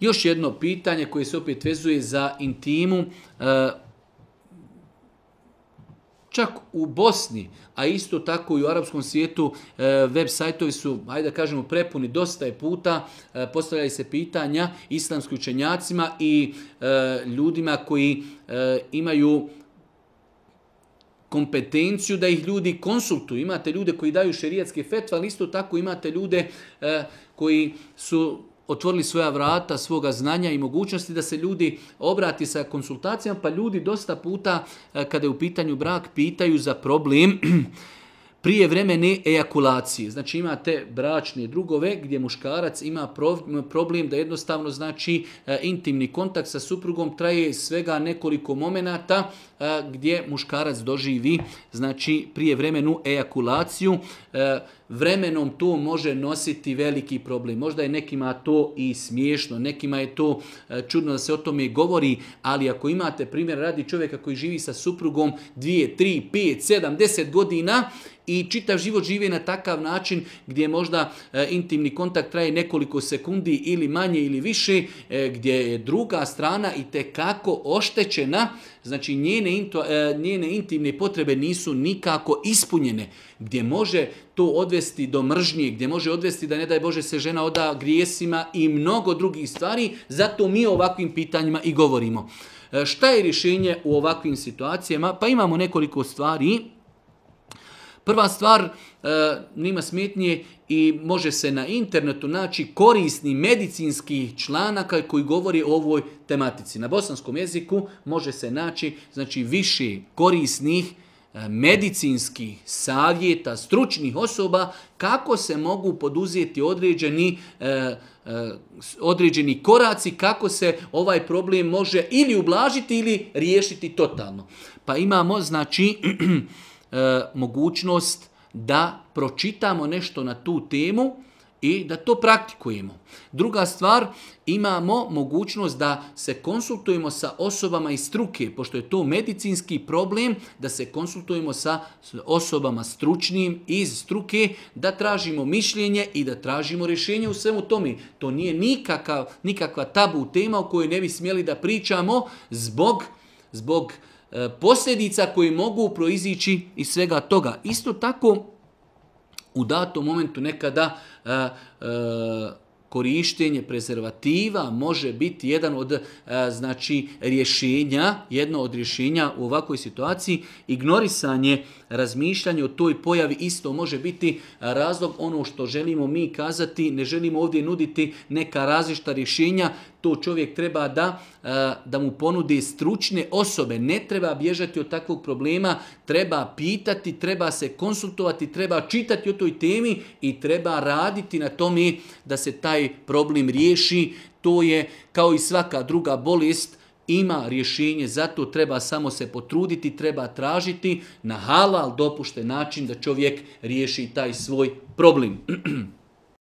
Još jedno pitanje koje se opet vezuje za intimu. E, čak u Bosni, a isto tako i u arapskom svijetu, e, web sajtovi su, ajde da kažemo, prepuni dosta je puta. E, postavljaju se pitanja islamskim učenjacima i ljudima koji imaju kompetenciju da ih ljudi konsultuju. Imate ljude koji daju šerijatske fetve, ali isto tako imate ljude koji su otvorili svoja vrata, svoga znanja i mogućnosti da se ljudi obrati sa konsultacijama, pa ljudi dosta puta eh, kada je u pitanju brak pitaju za problem prije vremene ejakulacije. Znači imate bračne drugove gdje muškarac ima problem da jednostavno znači e, intimni kontakt sa suprugom traje svega nekoliko momenata e, gdje muškarac doživi znači prije vremenu ejakulaciju. E, vremenom to može nositi veliki problem. Možda je nekima to i smiješno, nekima je to čudno da se o tome govori, ali ako imate primjer radi čovjeka koji živi sa suprugom 2, 3, 5, 7, 10 godina i čitav život žive na takav način gdje možda e, intimni kontakt traje nekoliko sekundi ili manje ili više, e, gdje je druga strana i te kako oštećena, znači njene, into, e, njene intimne potrebe nisu nikako ispunjene, gdje može to odvesti do mržnje, gdje može odvesti da ne daj Bože se žena oda grijesima i mnogo drugih stvari, zato mi o ovakvim pitanjima i govorimo. E, šta je rješenje u ovakvim situacijama? Pa imamo nekoliko stvari. Prva stvar, e, nima smetnje i može se na internetu naći korisni medicinski članaka koji govori o ovoj tematici. Na bosanskom jeziku može se naći znači više korisnih e, medicinskih savjeta stručnih osoba kako se mogu poduzeti određeni, e, određeni koraci kako se ovaj problem može ili ublažiti ili riješiti totalno. Pa imamo znači E, mogućnost da pročitamo nešto na tu temu i da to praktikujemo. Druga stvar, imamo mogućnost da se konsultujemo sa osobama iz struke, pošto je to medicinski problem, da se konsultujemo sa osobama stručnim iz struke, da tražimo mišljenje i da tražimo rješenje u svemu tome. To nije nikakav, nikakva tabu tema o kojoj ne bi smjeli da pričamo zbog, zbog E, posljedica koje mogu proizići iz svega toga. Isto tako u datom momentu nekada e, e, korištenje prezervativa može biti jedan od znači rješenja, jedno od rješenja u ovakvoj situaciji. Ignorisanje, razmišljanje o toj pojavi isto može biti razlog ono što želimo mi kazati, ne želimo ovdje nuditi neka različita rješenja, to čovjek treba da, e, da mu ponude stručne osobe. Ne treba bježati od takvog problema, treba pitati, treba se konsultovati, treba čitati o toj temi i treba raditi na tome da se taj problem riješi. To je kao i svaka druga bolest, ima rješenje, zato treba samo se potruditi, treba tražiti na halal dopušten način da čovjek riješi taj svoj problem.